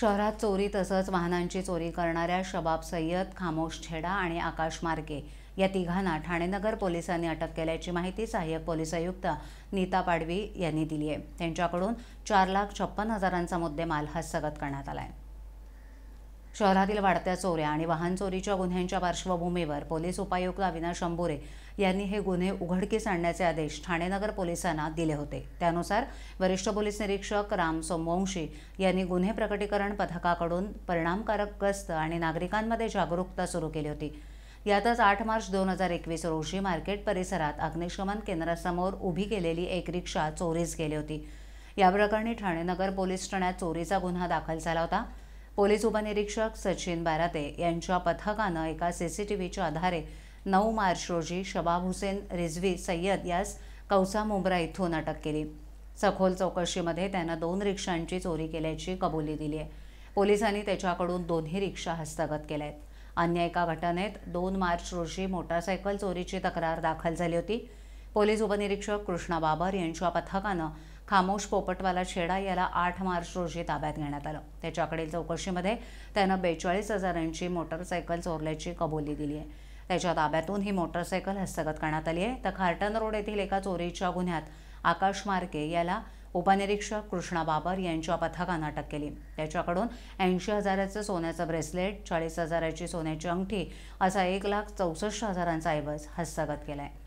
शहरात चोरी तसंच वाहनांची चोरी करणाऱ्या शबाब सय्यद खामोश छेडा आणि आकाश मार्के या तिघांना ठाणेनगर पोलिसांनी अटक केल्याची माहिती सहाय्यक पोलीस आयुक्त नीता पाडवी यांनी दिली आहे त्यांच्याकडून चार लाख छप्पन हजारांचा मुद्देमाल हस्तगत करण्यात आला आहे शहरातील वाढत्या चोऱ्या आणि वाहन चोरीच्या गुन्ह्यांच्या पार्श्वभूमीवर पोलीस उपायुक्त अविनाश अंबोरे यांनी हे गुन्हे उघडकीस आणण्याचे आदेश ठाणेनगर पोलिसांना दिले होते त्यानुसार वरिष्ठ पोलीस निरीक्षक राम सोमवंशी यांनी गुन्हे प्रकटीकरण पथकाकडून परिणामकारक गस्त आणि नागरिकांमध्ये जागरूकता सुरू केली होती यातच आठ मार्च दोन हजार एकवीस रोजी मार्केट परिसरात अग्निशमन केंद्रासमोर उभी केलेली एक रिक्षा चोरीस गेली होती याप्रकरणी ठाणे नगर पोलीस ठाण्यात चोरीचा गुन्हा दाखल झाला होता पोलीस उपनिरीक्षक सचिन बाराते यांच्या पथकानं एका सीसीटीव्हीच्या आधारे नऊ मार्च रोजी शबाब हुसेन रिझवी सय्यद यास कौसा मुंब्रा इथून अटक केली सखोल चौकशीमध्ये त्यानं दोन रिक्षांची चोरी केल्याची कबुली दिली आहे पोलिसांनी त्याच्याकडून दोन्ही रिक्षा हस्तगत केल्या आहेत अन्य एका घटनेत दोन मार्च रोजी मोटारसायकल चोरीची तक्रार दाखल झाली होती पोलीस उपनिरीक्षक कृष्णा बाबर यांच्या पथकानं खामोश पोपटवाला छेडा याला आठ मार्च रोजी ताब्यात घेण्यात आलं त्याच्याकडील चौकशीमध्ये त्यानं बेचाळीस हजारांची मोटरसायकल चोरल्याची कबुली दिली आहे त्याच्या ताब्यातून ही मोटरसायकल हस्तगत करण्यात आली आहे तर खार्टन रोड येथील एका चोरीच्या गुन्ह्यात आकाश मार्के याला उपनिरीक्षक कृष्णा बाबर यांच्या पथकानं अटक केली त्याच्याकडून ऐंशी हजाराचं सोन्याचं ब्रेसलेट चाळीस हजाराची सोन्याची अंगठी असा एक लाख चौसष्ट हजारांचा ऐवज हस्तगत केला आहे